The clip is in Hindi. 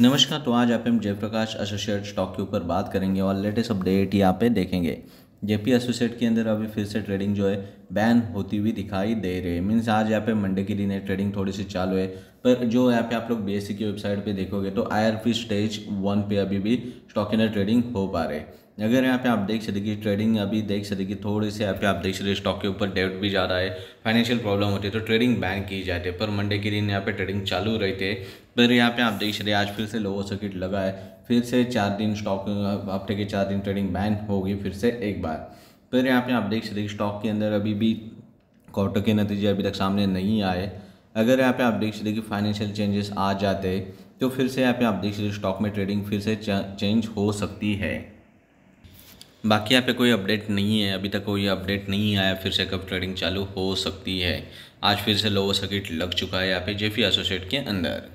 नमस्कार तो आज आप हम जयप्रकाश एसोसिएट स्टॉक के ऊपर बात करेंगे और लेटेस्ट अपडेट यहाँ पे देखेंगे जेपी एसोसिएट के अंदर अभी फिर से ट्रेडिंग जो है बैन होती हुई दिखाई दे रही है मीन्स आज यहाँ पे मंडे के दिन है ट्रेडिंग थोड़ी सी चालू है पर जो यहाँ पे आप लोग बी e की वेबसाइट पे देखोगे तो आई स्टेज वन पे अभी भी स्टॉक इन ट्रेडिंग हो पा रहे अगर यहाँ पे आप देख सकते कि ट्रेडिंग अभी देख सकते कि थोड़ी सी यहाँ पे आप देख सकते स्टॉक के ऊपर डेट भी जा रहा है फाइनेंशियल प्रॉब्लम होती है तो ट्रेडिंग बैन की जाती है पर मंडे के दिन यहाँ पे ट्रेडिंग चालू रही थे पर यहाँ पे आप देख सकते आज फिर से लोअर सर्किट लगा है फिर से चार दिन स्टॉक हफ्ते के चार दिन ट्रेडिंग बैन होगी फिर से एक बार पर यहाँ पे आप देख सकते स्टॉक के अंदर अभी भी क्वार्टर के नतीजे अभी तक सामने नहीं आए अगर यहाँ पे आप देख सकते कि फाइनेंशियल चेंजेस आ जाते तो फिर से यहाँ पे आप देख सकते स्टॉक में ट्रेडिंग फिर से चेंज हो सकती है बाकी यहाँ पे कोई अपडेट नहीं है अभी तक कोई अपडेट नहीं आया फिर से कब ट्रेडिंग चालू हो सकती है आज फिर से लोअर सर्किट लग चुका है यहाँ पे जेफी एसोसिएट के अंदर